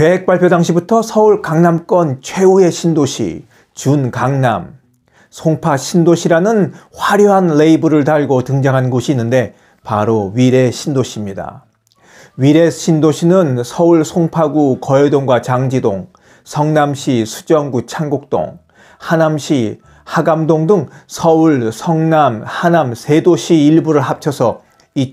계획 발표 당시부터 서울 강남권 최후의 신도시 준 강남, 송파 신도시라는 화려한 레이블을 달고 등장한 곳이 있는데 바로 위례 신도시입니다. 위례 신도시는 서울 송파구 거여동과 장지동, 성남시 수정구 창곡동, 하남시 하감동 등 서울, 성남, 하남 세 도시 일부를 합쳐서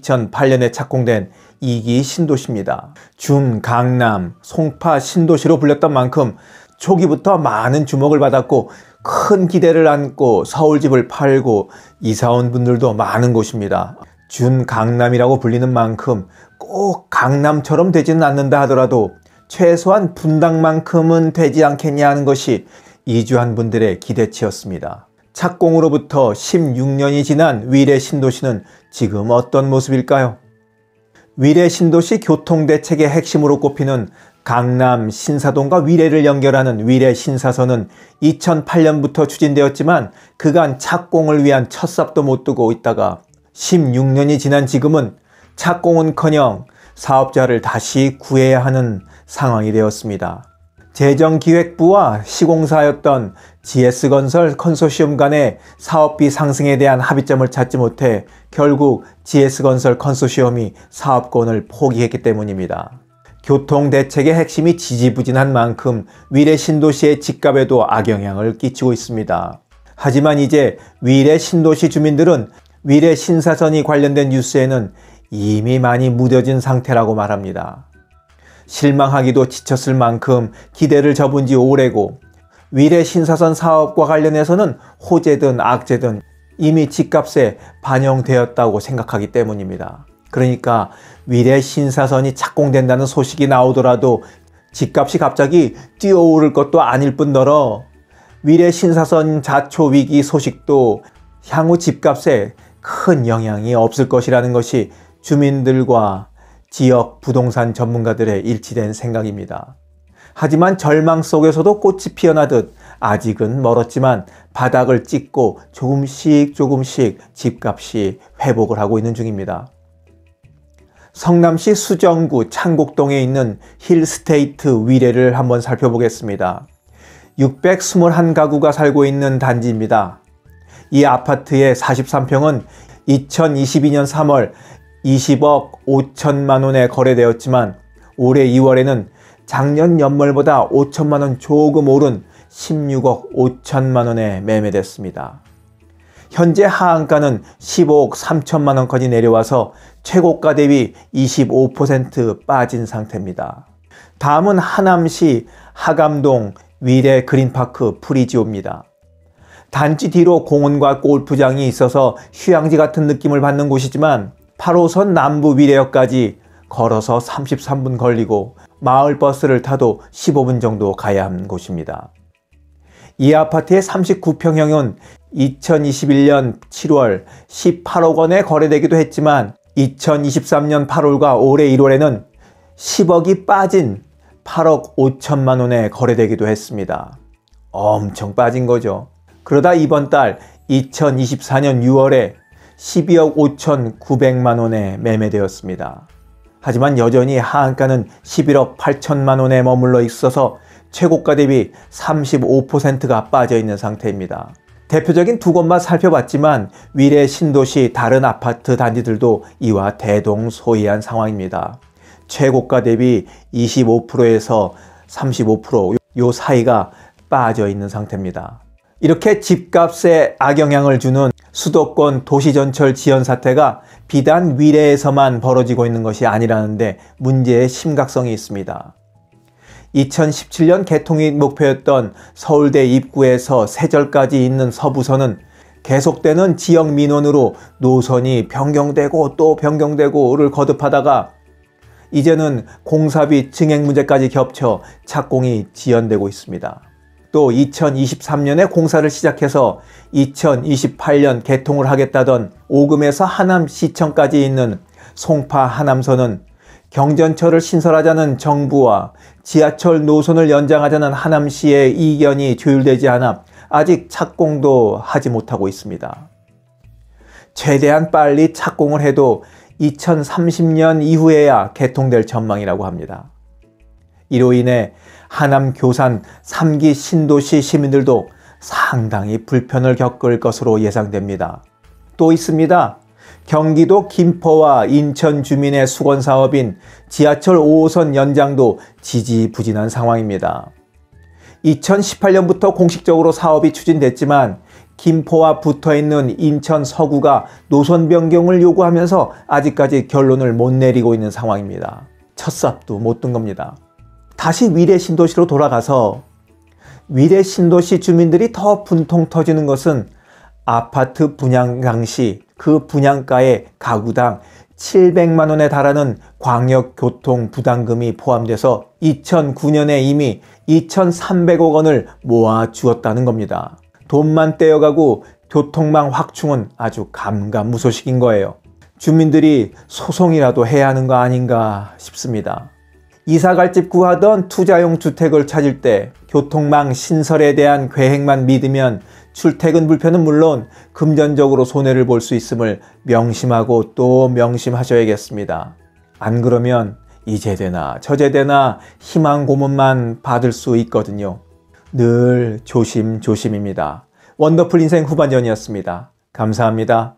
2008년에 착공된 2기 신도시입니다. 준 강남 송파 신도시로 불렸던 만큼 초기부터 많은 주목을 받았고 큰 기대를 안고 서울집을 팔고 이사온 분들도 많은 곳입니다. 준 강남이라고 불리는 만큼 꼭 강남처럼 되지는 않는다 하더라도 최소한 분당만큼은 되지 않겠냐 하는 것이 이주한 분들의 기대치였습니다. 착공으로부터 16년이 지난 위례 신도시는 지금 어떤 모습일까요? 위례 신도시 교통대책의 핵심으로 꼽히는 강남 신사동과 위례를 연결하는 위례 신사선은 2008년부터 추진되었지만 그간 착공을 위한 첫삽도 못 두고 있다가 16년이 지난 지금은 착공은커녕 사업자를 다시 구해야 하는 상황이 되었습니다. 재정기획부와 시공사였던 GS건설 컨소시엄 간의 사업비 상승에 대한 합의점을 찾지 못해 결국 GS건설 컨소시엄이 사업권을 포기했기 때문입니다. 교통대책의 핵심이 지지부진한 만큼 위례 신도시의 집값에도 악영향을 끼치고 있습니다. 하지만 이제 위례 신도시 주민들은 위례 신사선이 관련된 뉴스에는 이미 많이 무뎌진 상태라고 말합니다. 실망하기도 지쳤을 만큼 기대를 접은 지 오래고 위례 신사선 사업과 관련해서는 호재든 악재든 이미 집값에 반영되었다고 생각하기 때문입니다. 그러니까 미래 신사선이 착공된다는 소식이 나오더라도 집값이 갑자기 뛰어오를 것도 아닐 뿐더러 미래 신사선 자초 위기 소식도 향후 집값에 큰 영향이 없을 것이라는 것이 주민들과 지역 부동산 전문가들의 일치된 생각입니다. 하지만 절망 속에서도 꽃이 피어나듯 아직은 멀었지만 바닥을 찍고 조금씩 조금씩 집값이 회복을 하고 있는 중입니다. 성남시 수정구 창곡동에 있는 힐스테이트 위례를 한번 살펴보겠습니다. 621가구가 살고 있는 단지입니다. 이 아파트의 43평은 2022년 3월 20억 5천만 원에 거래되었지만 올해 2월에는 작년 연말보다 5천만 원 조금 오른 16억 5천만 원에 매매됐습니다. 현재 하한가는 15억 3천만 원까지 내려와서 최고가 대비 25% 빠진 상태입니다. 다음은 하남시 하감동 위례 그린파크 프리지오입니다. 단지 뒤로 공원과 골프장이 있어서 휴양지 같은 느낌을 받는 곳이지만 8호선 남부 미래역까지 걸어서 33분 걸리고 마을버스를 타도 15분 정도 가야 하는 곳입니다. 이 아파트의 39평형은 2021년 7월 18억 원에 거래되기도 했지만 2023년 8월과 올해 1월에는 10억이 빠진 8억 5천만 원에 거래되기도 했습니다. 엄청 빠진 거죠. 그러다 이번 달 2024년 6월에 12억 5 9 0 0만 원에 매매되었습니다. 하지만 여전히 하한가는 11억 8천만 원에 머물러 있어서 최고가 대비 35%가 빠져 있는 상태입니다. 대표적인 두 곳만 살펴봤지만 위례 신도시 다른 아파트 단지들도 이와 대동소이한 상황입니다. 최고가 대비 25%에서 35%요 사이가 빠져 있는 상태입니다. 이렇게 집값에 악영향을 주는 수도권 도시전철 지연 사태가 비단 위례에서만 벌어지고 있는 것이 아니라는데 문제의 심각성이 있습니다. 2017년 개통이 목표였던 서울대 입구에서 세절까지 있는 서부선은 계속되는 지역 민원으로 노선이 변경되고 또 변경되고를 거듭하다가 이제는 공사비 증액 문제까지 겹쳐 착공이 지연되고 있습니다. 또 2023년에 공사를 시작해서 2028년 개통을 하겠다던 오금에서 하남시청까지 있는 송파 하남선은 경전철을 신설하자는 정부와 지하철 노선을 연장하자는 하남시의 이견이 조율되지 않아 아직 착공도 하지 못하고 있습니다. 최대한 빨리 착공을 해도 2030년 이후에야 개통될 전망이라고 합니다. 이로 인해 하남 교산 3기 신도시 시민들도 상당히 불편을 겪을 것으로 예상됩니다. 또 있습니다. 경기도 김포와 인천 주민의 수건 사업인 지하철 5호선 연장도 지지부진한 상황입니다. 2018년부터 공식적으로 사업이 추진됐지만 김포와 붙어 있는 인천 서구가 노선 변경을 요구하면서 아직까지 결론을 못 내리고 있는 상황입니다. 첫 삽도 못 든 겁니다. 다시 위례 신도시로 돌아가서 위례 신도시 주민들이 더 분통 터지는 것은 아파트 분양 당시 그 분양가에 가구당 700만 원에 달하는 광역교통 부담금이 포함돼서 2009년에 이미 2,300억 원을 모아 주었다는 겁니다. 돈만 떼어가고 교통망 확충은 아주 감감무소식인 거예요. 주민들이 소송이라도 해야 하는 거 아닌가 싶습니다. 이사갈 집 구하던 투자용 주택을 찾을 때 교통망 신설에 대한 계획만 믿으면 출퇴근 불편은 물론 금전적으로 손해를 볼 수 있음을 명심하고 또 명심하셔야겠습니다. 안 그러면 이제 대나 저제 대나 희망 고문만 받을 수 있거든요. 늘 조심조심입니다. 원더풀 인생 후반전이었습니다. 감사합니다.